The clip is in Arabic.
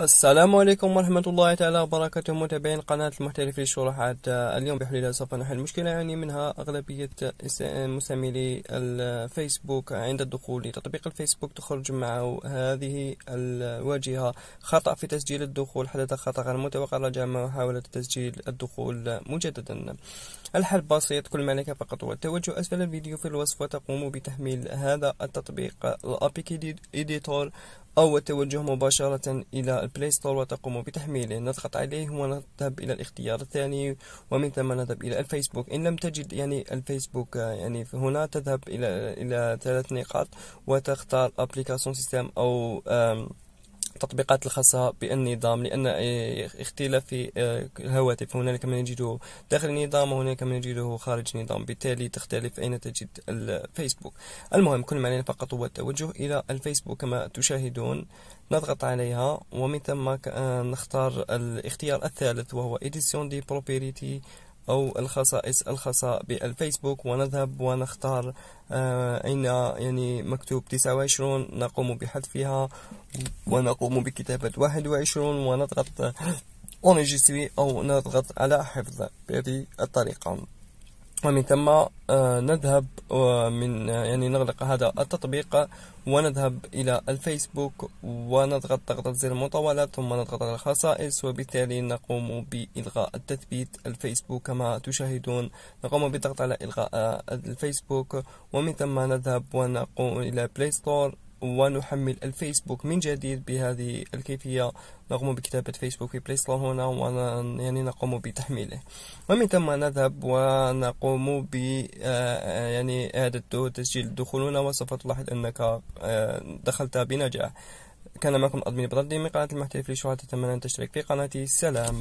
السلام عليكم ورحمة الله تعالى وبركاته متابعين قناة المحترفين للشروحات آه، اليوم بحلول سوف نحل مشكلة يعاني منها أغلبية مستعملي الفيسبوك عند الدخول لتطبيق الفيسبوك تخرج معه هذه الواجهة خطأ في تسجيل الدخول حدث خطأ غير متوقع رجع محاولة تسجيل الدخول مجددا الحل بسيط كل ما عليك فقط هو التوجه أسفل الفيديو في الوصف وتقوم بتحميل هذا التطبيق الأبيك إديتور أو التوجه مباشرة إلى البلاي ستور وتقوم بتحميله نضغط عليه ونذهب إلى الاختيار الثاني ومن ثم نذهب إلى الفيسبوك إن لم تجد يعني الفيسبوك يعني هنا تذهب إلى إلى ثلاث نقاط وتختار أبليكاسيون سيستم أو التطبيقات الخاصة بالنظام لأن آه، اختلاف في الهواتف آه، هنالك من يجده داخل النظام وهنالك من يجده خارج النظام بالتالي تختلف أين تجد الفيسبوك المهم كل ما علينا فقط هو التوجه إلى الفيسبوك كما تشاهدون نضغط عليها ومن ثم آه، نختار الاختيار الثالث وهو إديسيون دي بروبيريتي أو الخصائص الخاصة بالفيسبوك ونذهب ونختار آه، أين يعني مكتوب 29 نقوم بحذفها ونقوم بكتابة 21 ونضغط آه، أو نضغط على حفظ بهذه الطريقة ومن ثم آه، نذهب آه، من آه، يعني نغلق هذا التطبيق ونذهب إلى الفيسبوك ونضغط ضغطة زر المطولة ثم نضغط على الخصائص وبالتالي نقوم بإلغاء التثبيت الفيسبوك كما تشاهدون نقوم بالضغط على إلغاء الفيسبوك ومن ثم نذهب ونقوم إلى بلاي ستور ونحمل الفيسبوك من جديد بهذه الكيفية نقوم بكتابة فيسبوك في بلاي ستور هنا ون يعني نقوم بتحميله ومن ثم نذهب ونقوم ب آه، يعني إعادة تسجيل دخولنا وسوف تلاحظ أنك آه، دخلت بنجاح كان معكم أدمين بطل من قناة المحترف لشهرة أتمنى أن تشترك في قناتي سلام